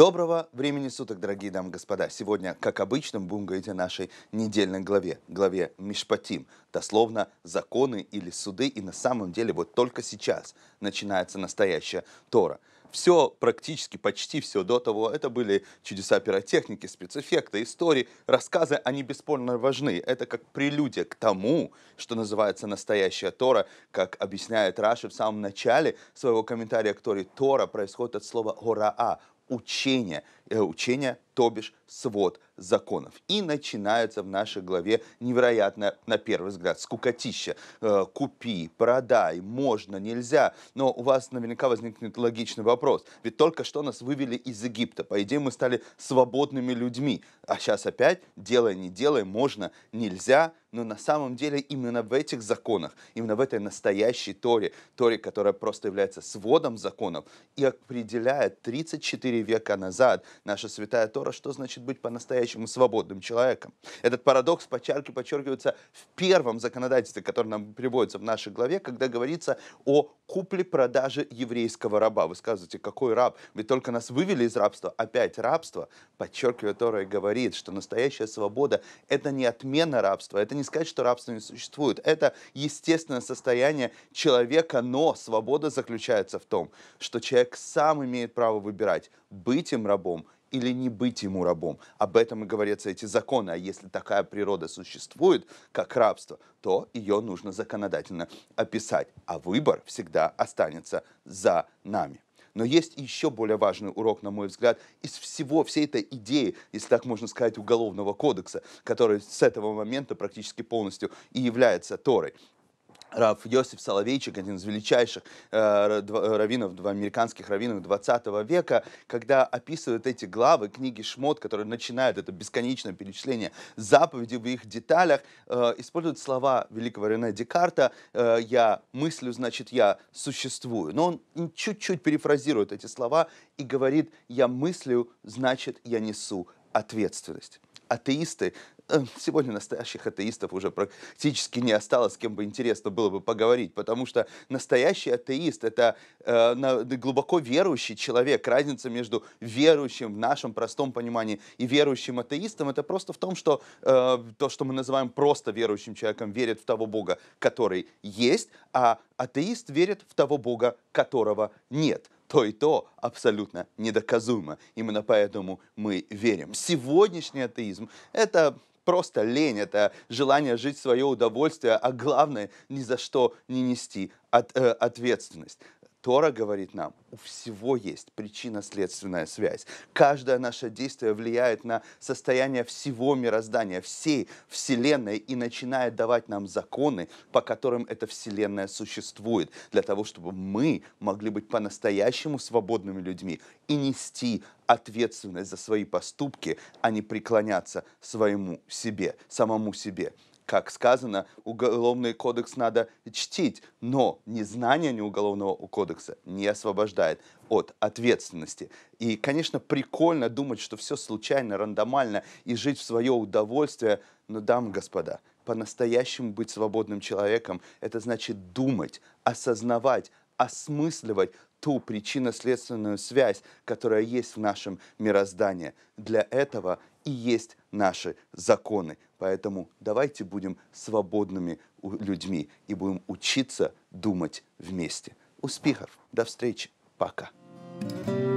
Доброго времени суток, дорогие дамы и господа. Сегодня, как обычно, будем говорить о нашей недельной главе, главе Мишпатим, дословно законы или суды, и на самом деле вот только сейчас начинается настоящая Тора – все, практически почти все до того, это были чудеса пиротехники, спецэффекты, истории, рассказы, они бесспорно важны. Это как прелюдия к тому, что называется настоящая Тора, как объясняет Раши в самом начале своего комментария к Торе. Тора происходит от слова «гораа», учение. Э, учения, то бишь свод законов. И начинается в нашей главе невероятно, на первый взгляд, скукотища. Э, купи, продай, можно, нельзя. Но у вас наверняка возникнет логичный вопрос. Ведь только что нас вывели из Египта. По идее, мы стали свободными людьми. А сейчас опять делай, не делай, можно, нельзя но на самом деле именно в этих законах, именно в этой настоящей Торе, Торе, которая просто является сводом законов и определяет 34 века назад наша святая Тора, что значит быть по-настоящему свободным человеком. Этот парадокс подчерки, подчеркивается в первом законодательстве, которое нам приводится в нашей главе, когда говорится о купле-продаже еврейского раба. Вы скажете, какой раб? Ведь только нас вывели из рабства, опять рабство. Подчеркивает Тора и говорит, что настоящая свобода – это не отмена рабства, это не не сказать, что рабство не существует. Это естественное состояние человека, но свобода заключается в том, что человек сам имеет право выбирать, быть им рабом или не быть ему рабом. Об этом и говорятся эти законы. А если такая природа существует, как рабство, то ее нужно законодательно описать. А выбор всегда останется за нами. Но есть еще более важный урок, на мой взгляд, из всего, всей этой идеи, если так можно сказать, уголовного кодекса, который с этого момента практически полностью и является Торой. Рав Йосиф Соловейчик, один из величайших э, э раввинов, американских раввинов 20 века, когда описывают эти главы книги Шмот, которые начинают это бесконечное перечисление заповедей в их деталях, э, используют слова великого Рене Декарта э, «я мыслю, значит, я существую». Но он чуть-чуть перефразирует эти слова и говорит «я мыслю, значит, я несу ответственность» атеисты сегодня настоящих атеистов уже практически не осталось, с кем бы интересно было бы поговорить, потому что настоящий атеист — это э, глубоко верующий человек. Разница между верующим в нашем простом понимании и верующим атеистом — это просто в том, что э, то, что мы называем просто верующим человеком, верит в того Бога, который есть, а атеист верит в того Бога, которого нет то и то абсолютно недоказуемо. Именно поэтому мы верим. Сегодняшний атеизм – это просто лень, это желание жить свое удовольствие, а главное, ни за что не нести от, э, ответственность. Тора говорит нам, у всего есть причинно-следственная связь. Каждое наше действие влияет на состояние всего мироздания, всей Вселенной и начинает давать нам законы, по которым эта Вселенная существует, для того, чтобы мы могли быть по-настоящему свободными людьми и нести ответственность за свои поступки, а не преклоняться своему себе, самому себе как сказано, уголовный кодекс надо чтить, но незнание неуголовного кодекса не освобождает от ответственности. И, конечно, прикольно думать, что все случайно, рандомально и жить в свое удовольствие, но, дамы и господа, по-настоящему быть свободным человеком – это значит думать, осознавать, осмысливать ту причинно-следственную связь, которая есть в нашем мироздании. Для этого и есть наши законы. Поэтому давайте будем свободными людьми и будем учиться думать вместе. Успехов, до встречи, пока. thank you